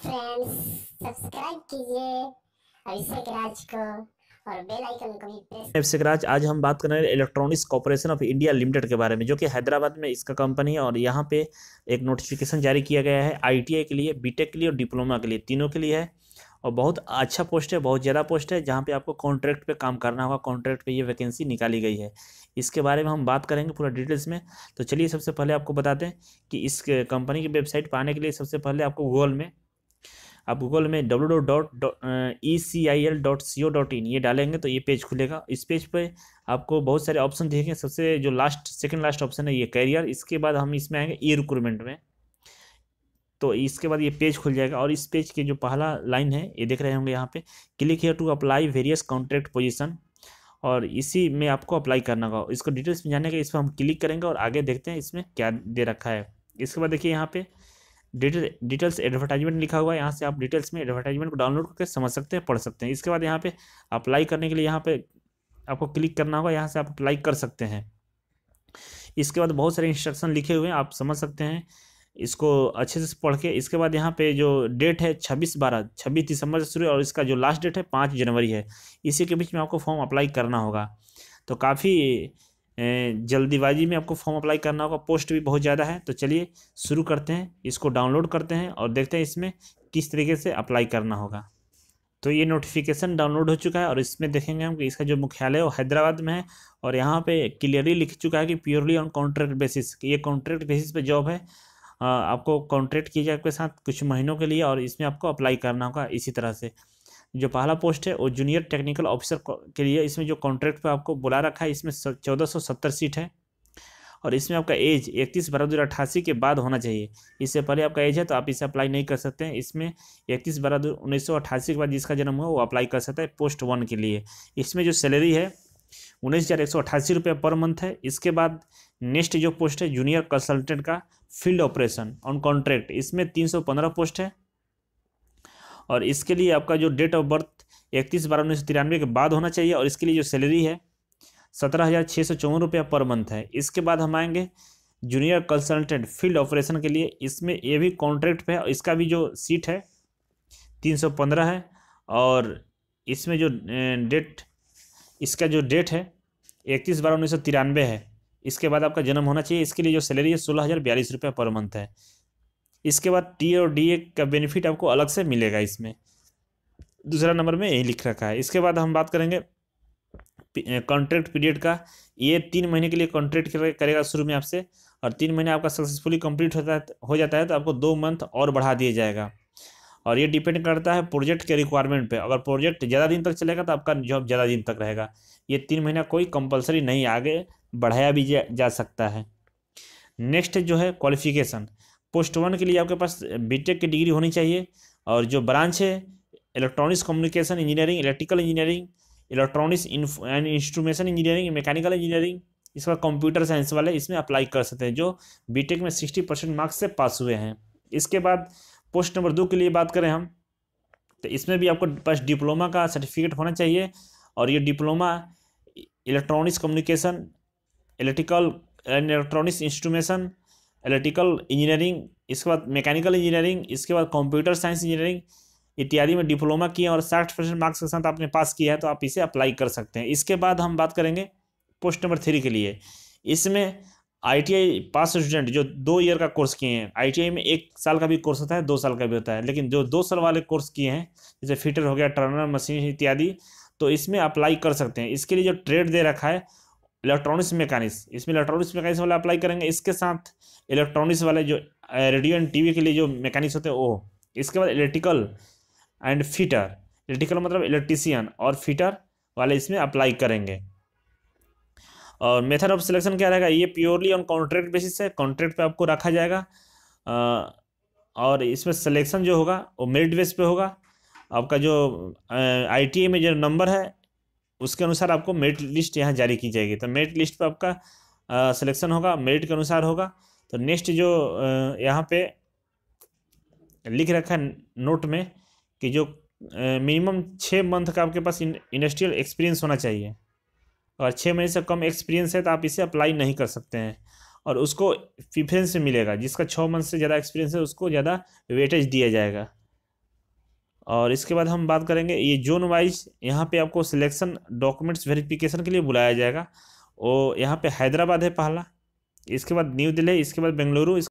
friends subscribe कीजिए अभिषेक राज को और बेल आइकन आज हम बात कर रहे हैं electronics corporation of India limited के बारे में जो कि हैदराबाद में इसका कंपनी है और यहाँ पे एक नोटिफिकेशन जारी किया गया है आईटीआई के लिए बीटेक के लिए और डिप्लोमा के लिए तीनों के लिए है और बहुत अच्छा पोस्ट है बहुत ज़्यादा पोस्ट है जहाँ पे आपको कॉन्ट्रैक्ट पे काम करना होगा कॉन्ट्रैक्ट पे ये वैकेंसी निकाली गई है इसके बारे में हम बात करेंगे पूरा डिटेल्स में तो चलिए सबसे पहले आपको बताते हैं कि इस कंपनी की वेबसाइट पाने के लिए सबसे पहले आपको गूगल में आप गूगल में W dot E C I L dot C O e dot in ये डालेंगे तो ये पेज खुलेगा इस पेज पे आपको बहुत सारे ऑप्शन देखेंगे सबसे जो लास्ट सेकंड लास्ट ऑप्शन है ये कैरियर इसके बाद हम इसमें आएंगे ई e रिक्रूटमेंट में तो इसके बाद ये पेज खुल जाएगा और इस पेज के जो पहला लाइन है ये देख रहे होंगे यहाँ पे click here to apply various contract position और इसी में आपको अप्लाई करना होगा इसको डिटेल्स में जाने के इस पर हम क्लिक करेंगे और आगे देखते हैं इसमें क्या दे रखा है इसके बाद देखिए यहाँ पर डिटेल डिटेल्स एडवर्टाइजमेंट लिखा हुआ है यहाँ से आप डिटेल्स में एडवर्टाइजमेंट को डाउनलोड करके समझ सकते हैं पढ़ सकते हैं इसके बाद यहाँ पे अप्लाई करने के लिए यहाँ पे आपको क्लिक करना होगा यहाँ से आप अप्लाई कर सकते हैं इसके बाद बहुत सारे इंस्ट्रक्शन लिखे हुए हैं आप समझ सकते हैं इसको अच्छे से पढ़ के इसके बाद यहाँ पे जो डेट है छब्बीस बारह छब्बीस दिसंबर से शुरू और इसका जो लास्ट डेट है पाँच जनवरी है इसी के बीच में आपको फॉर्म अप्लाई करना होगा तो काफ़ी जल्दीबाजी में आपको फॉर्म अप्लाई करना होगा पोस्ट भी बहुत ज़्यादा है तो चलिए शुरू करते हैं इसको डाउनलोड करते हैं और देखते हैं इसमें किस तरीके से अप्लाई करना होगा तो ये नोटिफिकेशन डाउनलोड हो चुका है और इसमें देखेंगे हम कि इसका जो मुख्यालय है वो हैदराबाद में है और यहाँ पे क्लियरली लिख चुका है कि प्योरली ऑन कॉन्ट्रैक्ट बेसिस ये कॉन्ट्रैक्ट बेसिस पे जॉब है आपको कॉन्ट्रैक्ट किया जाए आपके साथ कुछ महीनों के लिए और इसमें आपको अप्लाई करना होगा इसी तरह से जो पहला पोस्ट है वो जूनियर टेक्निकल ऑफिसर के लिए इसमें जो कॉन्ट्रैक्ट पे आपको बुला रखा है इसमें चौदह सौ सत्तर सीट है और इसमें आपका एज इकतीस बारह दो अट्ठासी के बाद होना चाहिए इससे पहले आपका एज है तो आप इसे अप्लाई नहीं कर सकते हैं इसमें इकतीस बारह दो उन्नीस सौ अट्ठासी के बाद जिसका जन्म हुआ वो अप्लाई कर सकता है पोस्ट वन के लिए इसमें जो सैलरी है उन्नीस हज़ार एक सौ अट्ठासी रुपये पर मंथ है इसके बाद नेक्स्ट जो पोस्ट है जूनियर कंसल्टेंट का फील्ड ऑपरेशन ऑन कॉन्ट्रैक्ट इसमें तीन सौ पंद्रह पोस्ट है और इसके लिए आपका जो डेट ऑफ बर्थ इकतीस बारह उन्नीस सौ तिरानवे के बाद होना चाहिए और इसके लिए जो सैलरी है सत्रह हज़ार छः सौ चौवन रुपया पर मंथ है इसके बाद हम आएंगे जूनियर कंसल्टेंट फील्ड ऑपरेशन के लिए इसमें ये भी कॉन्ट्रैक्ट पे है इसका भी जो सीट है तीन सौ पंद्रह है और इसमें जो डेट इसका जो डेट है इकतीस बारह उन्नीस सौ तिरानवे है इसके बाद आपका जन्म होना चाहिए इसके लिए जो सैलरी है सोलह हज़ार बयालीस रुपये पर मंथ है इसके बाद टी और डी ए का बेनिफिट आपको अलग से मिलेगा इसमें दूसरा नंबर में यही लिख रखा है इसके बाद हम बात करेंगे कॉन्ट्रैक्ट पीरियड का ये तीन महीने के लिए कॉन्ट्रैक्ट करेगा शुरू में आपसे और तीन महीने आपका सक्सेसफुली कंप्लीट होता है हो जाता है तो आपको दो मंथ और बढ़ा दिया जाएगा और ये डिपेंड करता है प्रोजेक्ट के रिक्वायरमेंट पे अगर प्रोजेक्ट ज़्यादा दिन तक चलेगा तो आपका जॉब ज़्यादा दिन तक रहेगा ये तीन महीना कोई कंपलसरी नहीं आगे बढ़ाया भी जा, जा सकता है नेक्स्ट जो है क्वालिफिकेशन पोस्ट वन के लिए आपके पास बीटेक की डिग्री होनी चाहिए और जो ब्रांच है electronics communication engineering electrical engineering electronics and instrumentation engineering mechanical engineering इस बार कंप्यूटर साइंस वाले इसमें अप्लाई कर सकते हैं जो बीटेक में सिक्सटी परसेंट मार्क्स से पास हुए हैं इसके बाद पोस्ट नंबर दो के लिए बात करें हम तो इसमें भी आपको पास डिप्लोमा का सर्टिफिकेट होना चाहिए और ये diploma electronics communication electrical and electronics instrumentation electrical engineering इसके बाद मैकेनिकल इंजीनियरिंग इसके बाद कंप्यूटर साइंस इंजीनियरिंग इत्यादि में डिप्लोमा किए और साठ परसेंट मार्क्स के साथ आपने पास किया है तो आप इसे अप्लाई कर सकते हैं इसके बाद हम बात करेंगे पोस्ट नंबर थ्री के लिए इसमें आईटीआई पास स्टूडेंट जो दो ईयर का कोर्स किए हैं आईटीआई में एक साल का भी कोर्स होता है दो साल का भी होता है लेकिन जो दो साल वाले कोर्स किए हैं जैसे फिटर हो गया टर्नर मशीन इत्यादि तो इसमें अप्लाई कर सकते हैं इसके लिए जो ट्रेड दे रखा है इलेक्ट्रॉनिक्स मैकेनिक्स इसमें इलेक्ट्रॉनिक्स मैकेनिक्स वाला अप्लाई करेंगे इसके साथ इलेक्ट्रॉनिक्स वाले जो रेडियो एंड टीवी के लिए जो मैकेनिक्स होते हैं वो इसके बाद इलेक्ट्रिकल एंड फिटर इलेक्ट्रिकल मतलब इलेक्ट्रीसियन और फिटर वाले इसमें अप्लाई करेंगे और मेथड ऑफ सिलेक्शन क्या रहेगा ये प्योरली ऑन कॉन्ट्रैक्ट बेसिस है कॉन्ट्रैक्ट पे आपको रखा जाएगा और इसमें सिलेक्शन जो होगा वो मेरिट बेस पे होगा आपका जो आईटीए e में जो नंबर है उसके अनुसार आपको मेरिट लिस्ट यहाँ जारी की जाएगी तो मेरिट लिस्ट पर आपका सिलेक्शन होगा मेरिट के अनुसार होगा तो नेक्स्ट जो यहाँ पे लिख रखा है नोट में कि जो मिनिमम छः मंथ का आपके पास इंडस्ट्रियल एक्सपीरियंस होना चाहिए और छः महीने से कम एक्सपीरियंस है तो आप इसे अप्लाई नहीं कर सकते हैं और उसको प्रिफ्रेंस मिलेगा जिसका छः मंथ से ज़्यादा एक्सपीरियंस है उसको ज़्यादा वेटेज दिया जाएगा और इसके बाद हम बात करेंगे ये जोन वाइज यहाँ पे आपको सिलेक्शन डॉक्यूमेंट्स वेरिफिकेशन के लिए बुलाया जाएगा और यहाँ पे हैदराबाद है पहला इसके बाद न्यू दिल्ली इसके बाद बेंगलुरु